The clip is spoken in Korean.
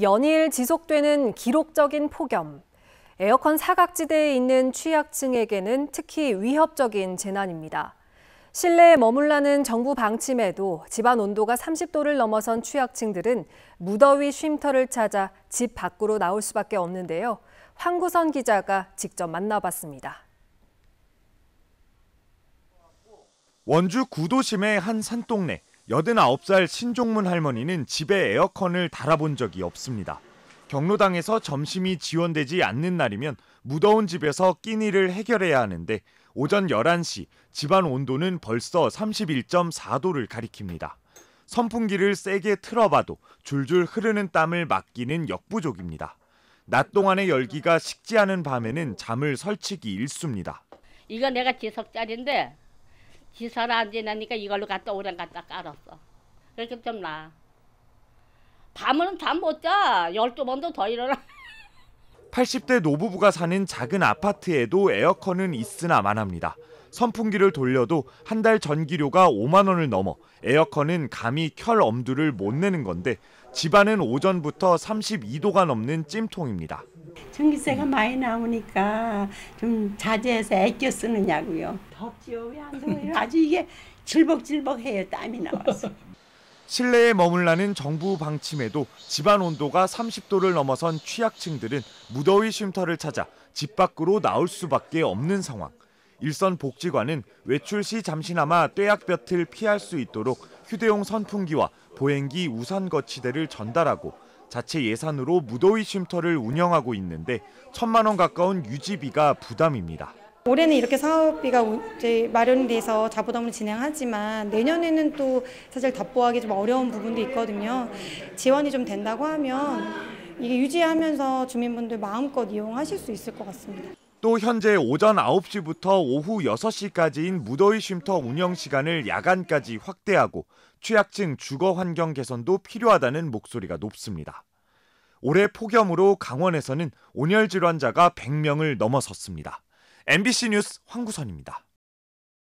연일 지속되는 기록적인 폭염, 에어컨 사각지대에 있는 취약층에게는 특히 위협적인 재난입니다. 실내에 머물라는 정부 방침에도 집안 온도가 30도를 넘어선 취약층들은 무더위 쉼터를 찾아 집 밖으로 나올 수밖에 없는데요. 황구선 기자가 직접 만나봤습니다. 원주 구도심의 한 산동네. 8 9살 신종문 할머니는 집에 에어컨을 달아본 적이 없습니다. 경로당에서 점심이 지원되지 않는 날이면 무더운 집에서 끼니를 해결해야 하는데 오전 11시 집안 온도는 벌써 31.4도를 가리킵니다. 선풍기를 세게 틀어봐도 줄줄 흐르는 땀을 막기는 역부족입니다. 낮 동안의 열기가 식지 않은 밤에는 잠을 설치기 일쑤입니다. 이거 내가 지석자리인데 기사를 안 지나니까 이걸로 갖다 오랑 갖다 깔았어. 그렇게 좀 나. 밤은 잠 못 자. 1 2 번도 더 일어나. 80대 노부부가 사는 작은 아파트에도 에어컨은 있으나 마납니다. 선풍기를 돌려도 한 달 전기료가 5만 원을 넘어 에어컨은 감히 켤 엄두를 못 내는 건데 집안은 오전부터 32도가 넘는 찜통입니다. 전기세가 많이 나오니까 좀 자제해서 애껴 쓰느냐고요. 덥지요 왜안 더워요? 아주 이게 질벅질벅해요 땀이 나와서. 실내에 머물라는 정부 방침에도 집안 온도가 30도를 넘어선 취약층들은 무더위 쉼터를 찾아 집 밖으로 나올 수밖에 없는 상황. 일선 복지관은 외출 시 잠시나마 떼약볕을 피할 수 있도록 휴대용 선풍기와 보행기 우산 거치대를 전달하고 자체 예산으로 무더위 쉼터를 운영하고 있는데 천만 원 가까운 유지비가 부담입니다. 올해는 이렇게 사업비가 이제 마련돼서 자부담을 진행하지만 내년에는 또 사실 답보하기 좀 어려운 부분도 있거든요. 지원이 좀 된다고 하면 이게 유지하면서 주민분들 마음껏 이용하실 수 있을 것 같습니다. 또 현재 오전 9시부터 오후 6시까지인 무더위 쉼터 운영 시간을 야간까지 확대하고 취약층 주거 환경 개선도 필요하다는 목소리가 높습니다. 올해 폭염으로 강원에서는 온열 질환자가 100명을 넘어섰습니다. MBC 뉴스 황구선입니다.